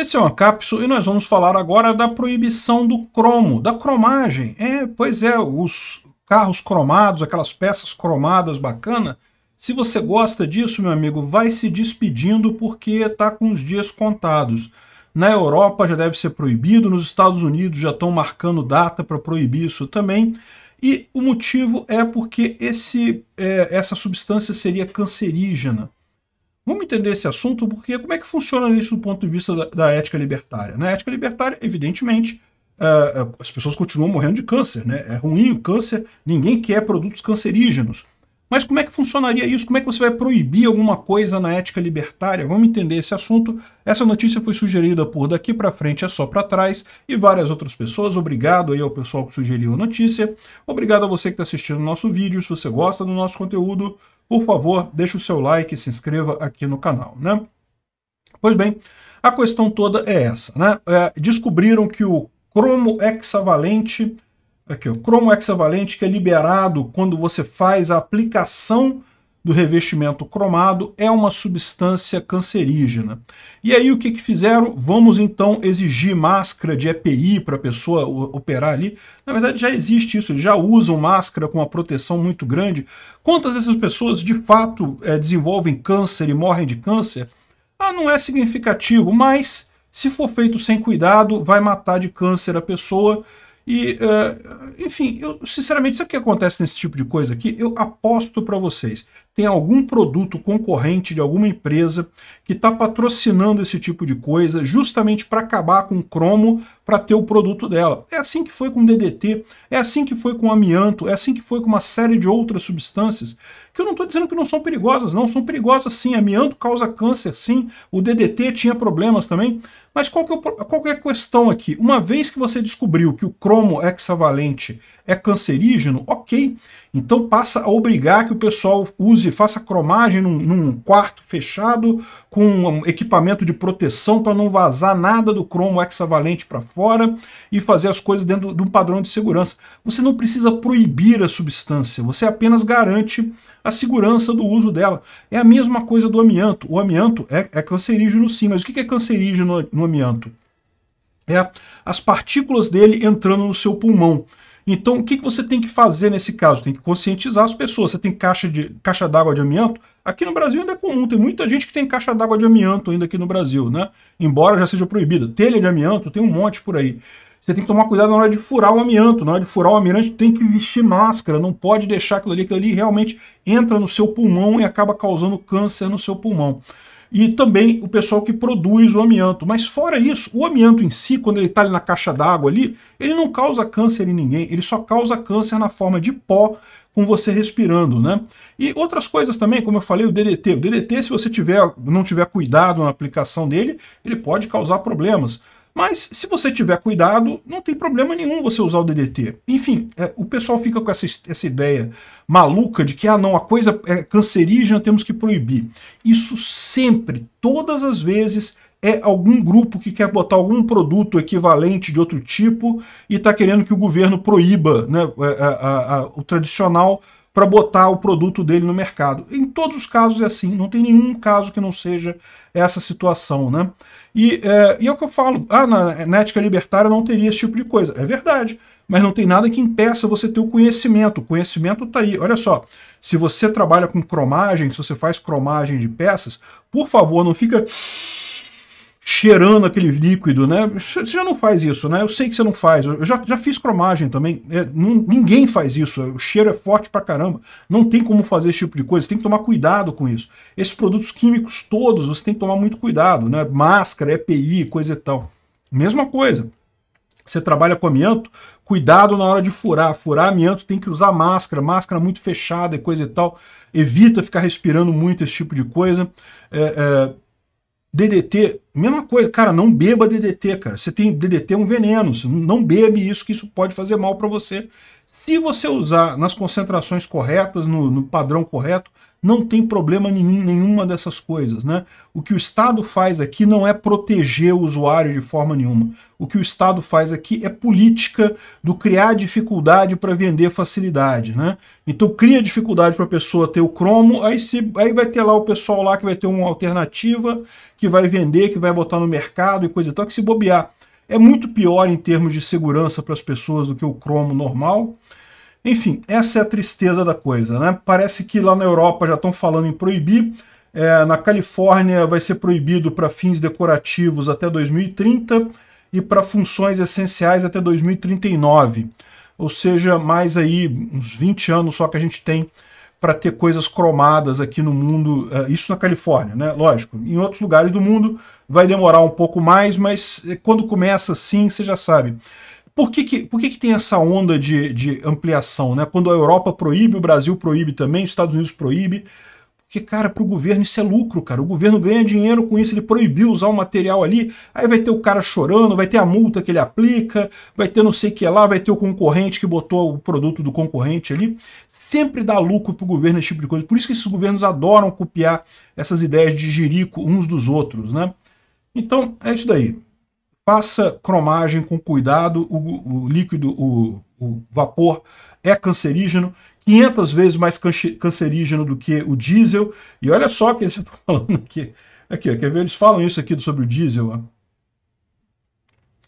Esse é o Ancapso e nós vamos falar agora da proibição do cromo, da cromagem. É, pois é, os carros cromados, aquelas peças cromadas bacana. Se você gosta disso, meu amigo, vai se despedindo porque está com os dias contados. Na Europa já deve ser proibido, nos Estados Unidos já estão marcando data para proibir isso também. E o motivo é porque esse, é, essa substância seria cancerígena. Vamos entender esse assunto, porque como é que funciona isso do ponto de vista da, da ética libertária? Na né? ética libertária, evidentemente, uh, as pessoas continuam morrendo de câncer, né? É ruim o câncer, ninguém quer produtos cancerígenos. Mas como é que funcionaria isso? Como é que você vai proibir alguma coisa na ética libertária? Vamos entender esse assunto. Essa notícia foi sugerida por Daqui para Frente é Só para Trás e várias outras pessoas. Obrigado aí ao pessoal que sugeriu a notícia. Obrigado a você que está assistindo o nosso vídeo. Se você gosta do nosso conteúdo, por favor, deixe o seu like e se inscreva aqui no canal, né? Pois bem, a questão toda é essa, né? É, descobriram que o cromo hexavalente, aqui, o cromo hexavalente que é liberado quando você faz a aplicação do revestimento cromado é uma substância cancerígena. E aí o que, que fizeram? Vamos então exigir máscara de EPI para a pessoa operar ali. Na verdade já existe isso, eles já usam máscara com uma proteção muito grande. Quantas dessas pessoas de fato é, desenvolvem câncer e morrem de câncer? Ah, não é significativo, mas se for feito sem cuidado, vai matar de câncer a pessoa. E, uh, enfim, eu sinceramente, sabe o que acontece nesse tipo de coisa aqui? Eu aposto para vocês tem algum produto concorrente de alguma empresa que está patrocinando esse tipo de coisa justamente para acabar com o cromo para ter o produto dela. É assim que foi com DDT, é assim que foi com amianto, é assim que foi com uma série de outras substâncias que eu não estou dizendo que não são perigosas, não, são perigosas sim, amianto causa câncer, sim, o DDT tinha problemas também, mas qual, que é, qual que é a questão aqui? Uma vez que você descobriu que o cromo hexavalente é cancerígeno, ok, então passa a obrigar que o pessoal use, faça cromagem num, num quarto fechado com um equipamento de proteção para não vazar nada do cromo hexavalente para fora e fazer as coisas dentro de um padrão de segurança. Você não precisa proibir a substância, você apenas garante a a segurança do uso dela. É a mesma coisa do amianto. O amianto é, é cancerígeno sim, mas o que é cancerígeno no amianto? É as partículas dele entrando no seu pulmão. Então, o que, que você tem que fazer nesse caso? Tem que conscientizar as pessoas. Você tem caixa de caixa d'água de amianto? Aqui no Brasil ainda é comum, tem muita gente que tem caixa d'água de amianto ainda aqui no Brasil, né? Embora já seja proibida. Telha de amianto tem um monte por aí. Você tem que tomar cuidado na hora de furar o amianto. Na hora de furar o almirante, tem que vestir máscara. Não pode deixar aquilo ali, aquilo ali realmente entra no seu pulmão e acaba causando câncer no seu pulmão. E também o pessoal que produz o amianto. Mas fora isso, o amianto em si, quando ele está ali na caixa d'água ali, ele não causa câncer em ninguém. Ele só causa câncer na forma de pó com você respirando, né? E outras coisas também, como eu falei, o DDT. O DDT, se você tiver, não tiver cuidado na aplicação dele, ele pode causar problemas. Mas se você tiver cuidado, não tem problema nenhum você usar o DDT. Enfim, é, o pessoal fica com essa, essa ideia maluca de que ah não, a coisa é cancerígena, temos que proibir. Isso sempre, todas as vezes, é algum grupo que quer botar algum produto equivalente de outro tipo e está querendo que o governo proíba né, a, é, é, a, a, o tradicional para botar o produto dele no mercado. Em todos os casos é assim, não tem nenhum caso que não seja essa situação. Né? E, é, e é o que eu falo, ah, na, na ética libertária não teria esse tipo de coisa. É verdade, mas não tem nada que impeça você ter o conhecimento. O conhecimento está aí. Olha só, se você trabalha com cromagem, se você faz cromagem de peças, por favor, não fica cheirando aquele líquido, né? Você já não faz isso, né? Eu sei que você não faz. Eu já, já fiz cromagem também. É, não, ninguém faz isso. O cheiro é forte pra caramba. Não tem como fazer esse tipo de coisa. Você tem que tomar cuidado com isso. Esses produtos químicos todos, você tem que tomar muito cuidado, né? Máscara, EPI, coisa e tal. Mesma coisa. Você trabalha com amianto, cuidado na hora de furar. Furar amianto tem que usar máscara, máscara muito fechada e coisa e tal. Evita ficar respirando muito esse tipo de coisa. É, é DDT, mesma coisa, cara, não beba DDT, cara. Você tem DDT é um veneno, não bebe isso que isso pode fazer mal para você. Se você usar nas concentrações corretas, no, no padrão correto, não tem problema nenhum nenhuma dessas coisas. Né? O que o Estado faz aqui não é proteger o usuário de forma nenhuma. O que o Estado faz aqui é política do criar dificuldade para vender facilidade. Né? Então cria dificuldade para a pessoa ter o cromo, aí, se, aí vai ter lá o pessoal lá que vai ter uma alternativa, que vai vender, que vai botar no mercado e coisa e tal, que se bobear é muito pior em termos de segurança para as pessoas do que o cromo normal. Enfim, essa é a tristeza da coisa, né? Parece que lá na Europa já estão falando em proibir. É, na Califórnia vai ser proibido para fins decorativos até 2030 e para funções essenciais até 2039. Ou seja, mais aí uns 20 anos só que a gente tem para ter coisas cromadas aqui no mundo, eh, isso na Califórnia, né? Lógico, em outros lugares do mundo vai demorar um pouco mais, mas eh, quando começa assim, você já sabe. Por que, que, por que, que tem essa onda de, de ampliação? Né? Quando a Europa proíbe, o Brasil proíbe também, os Estados Unidos proíbe. Que, cara, para o governo isso é lucro, cara. O governo ganha dinheiro com isso, ele proibiu usar o material ali, aí vai ter o cara chorando, vai ter a multa que ele aplica, vai ter não sei o que lá, vai ter o concorrente que botou o produto do concorrente ali. Sempre dá lucro para o governo esse tipo de coisa. Por isso que esses governos adoram copiar essas ideias de jirico uns dos outros, né? Então, é isso daí. Faça cromagem com cuidado, o, o líquido, o, o vapor é cancerígeno, 500 vezes mais cancerígeno do que o diesel. E olha só que eles estão falando aqui. Aqui, quer ver? Eles falam isso aqui sobre o diesel. Ó.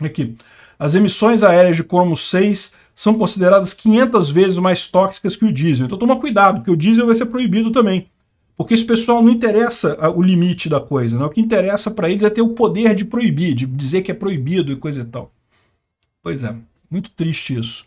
Aqui. As emissões aéreas de cromo 6 são consideradas 500 vezes mais tóxicas que o diesel. Então toma cuidado, porque o diesel vai ser proibido também. Porque esse pessoal não interessa ah, o limite da coisa, né? o que interessa para eles é ter o poder de proibir, de dizer que é proibido e coisa e tal. Pois é, muito triste isso.